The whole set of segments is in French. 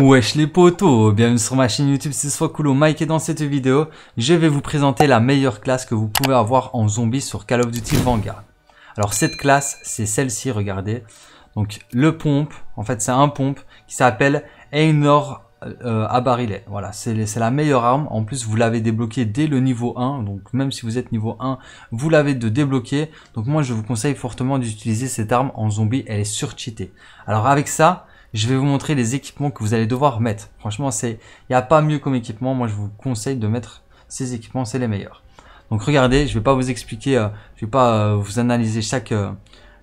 Wesh les potos, bienvenue sur ma chaîne YouTube, c'est soit Mike et dans cette vidéo, je vais vous présenter la meilleure classe que vous pouvez avoir en zombie sur Call of Duty Vanguard. Alors cette classe, c'est celle-ci, regardez. Donc le pompe, en fait c'est un pompe qui s'appelle Einor à euh, barillet. Voilà, c'est la meilleure arme. En plus, vous l'avez débloqué dès le niveau 1. Donc, même si vous êtes niveau 1, vous l'avez de débloquer. Donc, moi, je vous conseille fortement d'utiliser cette arme en zombie. Elle est surcheatée. Alors, avec ça, je vais vous montrer les équipements que vous allez devoir mettre. Franchement, il n'y a pas mieux comme équipement. Moi, je vous conseille de mettre ces équipements, c'est les meilleurs. Donc regardez, je ne vais pas vous expliquer, euh, je ne vais pas euh, vous analyser chaque, euh,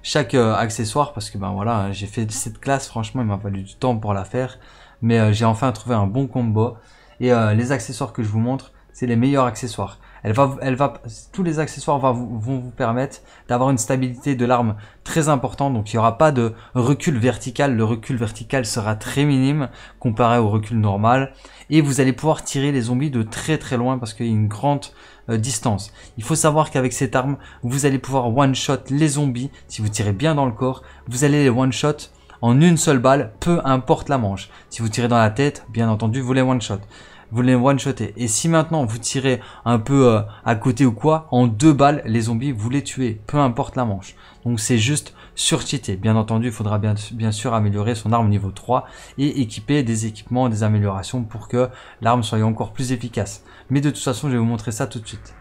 chaque accessoire parce que ben voilà, hein, j'ai fait cette classe, franchement, il m'a fallu du temps pour la faire. Mais j'ai enfin trouvé un bon combo. Et les accessoires que je vous montre, c'est les meilleurs accessoires. Elle va, elle va, tous les accessoires vont vous permettre d'avoir une stabilité de l'arme très importante. Donc il n'y aura pas de recul vertical. Le recul vertical sera très minime comparé au recul normal. Et vous allez pouvoir tirer les zombies de très très loin parce qu'il y a une grande euh, distance. Il faut savoir qu'avec cette arme, vous allez pouvoir one-shot les zombies. Si vous tirez bien dans le corps, vous allez les one-shot en une seule balle, peu importe la manche. Si vous tirez dans la tête, bien entendu, vous les one-shot vous les one-shottez. Et si maintenant vous tirez un peu euh, à côté ou quoi, en deux balles, les zombies, vous les tuez, peu importe la manche. Donc c'est juste surtité Bien entendu, il faudra bien, bien sûr améliorer son arme niveau 3 et équiper des équipements, des améliorations pour que l'arme soit encore plus efficace. Mais de toute façon, je vais vous montrer ça tout de suite.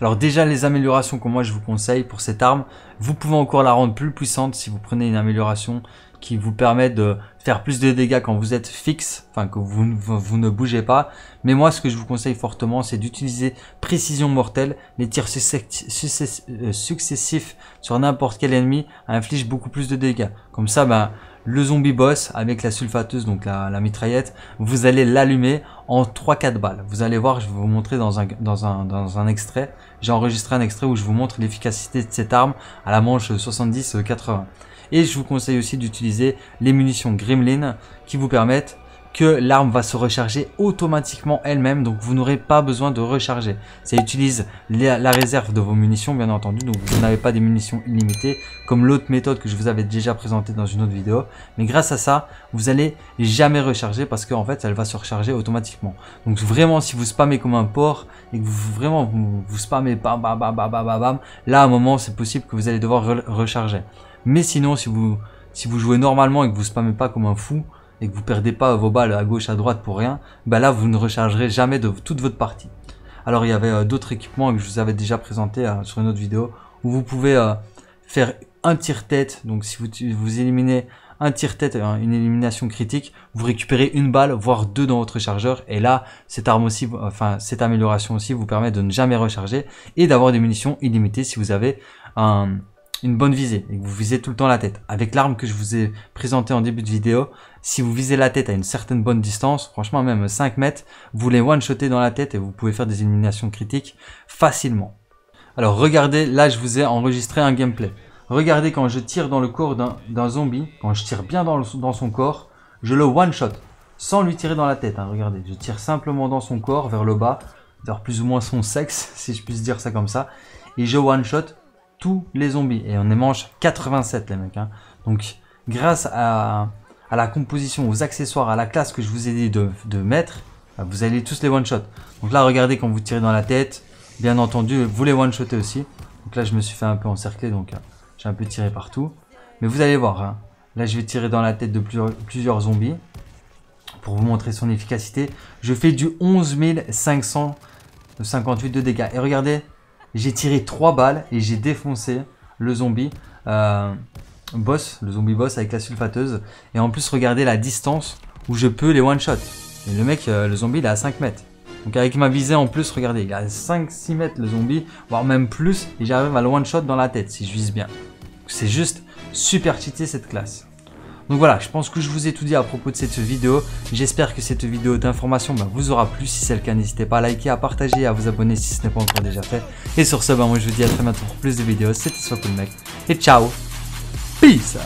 Alors déjà les améliorations que moi je vous conseille pour cette arme, vous pouvez encore la rendre plus puissante si vous prenez une amélioration qui vous permet de faire plus de dégâts quand vous êtes fixe, enfin que vous, ne bougez pas. Mais moi ce que je vous conseille fortement c'est d'utiliser précision mortelle, les tirs euh, successifs sur n'importe quel ennemi infligent beaucoup plus de dégâts. Comme ça, ben le zombie boss avec la sulfateuse, donc la, mitraillette, vous allez l'allumer en 3-4 balles. Vous allez voir, je vais vous montrer dans un, un, dans un extrait. J'ai enregistré un extrait où je vous montre l'efficacité de cette arme à la manche 70-80. Euh, Et je vous conseille aussi d'utiliser les munitions Gremlin qui vous permettent que l'arme va se recharger automatiquement elle-même, donc vous n'aurez pas besoin de recharger. Ça utilise la réserve de vos munitions, bien entendu, donc vous n'avez pas des munitions illimitées, comme l'autre méthode que je vous avais déjà présentée dans une autre vidéo. Mais grâce à ça, vous allez jamais recharger parce qu'en fait, elle va se recharger automatiquement. Donc vraiment, si vous spammez comme un porc et que vous vraiment vous, spammez bam, bam, bam, bam, bam, bam, là, à un moment, c'est possible que vous allez devoir recharger. Mais sinon, si vous, si vous jouez normalement et que vous spammez pas comme un fou, et que vous perdez pas vos balles à gauche, à droite pour rien, bah là vous ne rechargerez jamais de toute votre partie. Alors il y avait euh, d'autres équipements que je vous avais déjà présenté hein, sur une autre vidéo où vous pouvez euh, faire un tir tête donc si vous, vous éliminez un tir tête une élimination critique, vous récupérez une balle, voire deux dans votre chargeur, et là, cette arme aussi, enfin cette amélioration aussi vous permet de ne jamais recharger et d'avoir des munitions illimitées si vous avez un, une bonne visée et que vous visez tout le temps la tête. Avec l'arme que je vous ai présentée en début de vidéo, si vous visez la tête à une certaine bonne distance, franchement même 5 mètres, vous les one-shotez dans la tête et vous pouvez faire des éliminations critiques facilement. Alors regardez, là je vous ai enregistré un gameplay. Regardez quand je tire dans le corps d'un zombie, quand je tire bien dans, dans son corps, je le one-shot, sans lui tirer dans la tête. Hein. regardez, je tire simplement dans son corps, vers le bas, vers plus ou moins son sexe, si je puisse dire ça comme ça, et je one-shot tous les zombies. Et on est manche 87, les mecs. Hein. Donc, grâce à, à, la composition, aux accessoires, à la classe que je vous ai dit de, mettre, bah, vous allez tous les one-shot. Donc là, regardez quand vous tirez dans la tête. Bien entendu, vous les one shottez aussi. Donc là, je me suis fait un peu encercler, donc euh, j'ai un peu tiré partout. Mais vous allez voir, hein. là, je vais tirer dans la tête de plusieurs, plusieurs zombies pour vous montrer son efficacité. Je fais du 11 558 de dégâts. Et regardez, j'ai tiré 3 balles et j'ai défoncé le zombie euh, boss, le zombie boss avec la sulfateuse. Et en plus, regardez la distance où je peux les one-shot. le mec, euh, le zombie, il est à 5 mètres. Donc avec ma visée en plus, regardez, il est à 5-6 mètres le zombie, voire même plus, et j'arrive à le one-shot dans la tête si je vise bien. C'est juste super cheaté cette classe. Donc voilà, je pense que je vous ai tout dit à propos de cette vidéo. J'espère que cette vidéo d'information vous aura plu. Si c'est le cas, n'hésitez pas à liker, à partager, à vous abonner si ce n'est pas encore déjà fait. Et sur ce, moi je vous dis à très bientôt pour plus de vidéos. C'était soit Et ciao. Peace.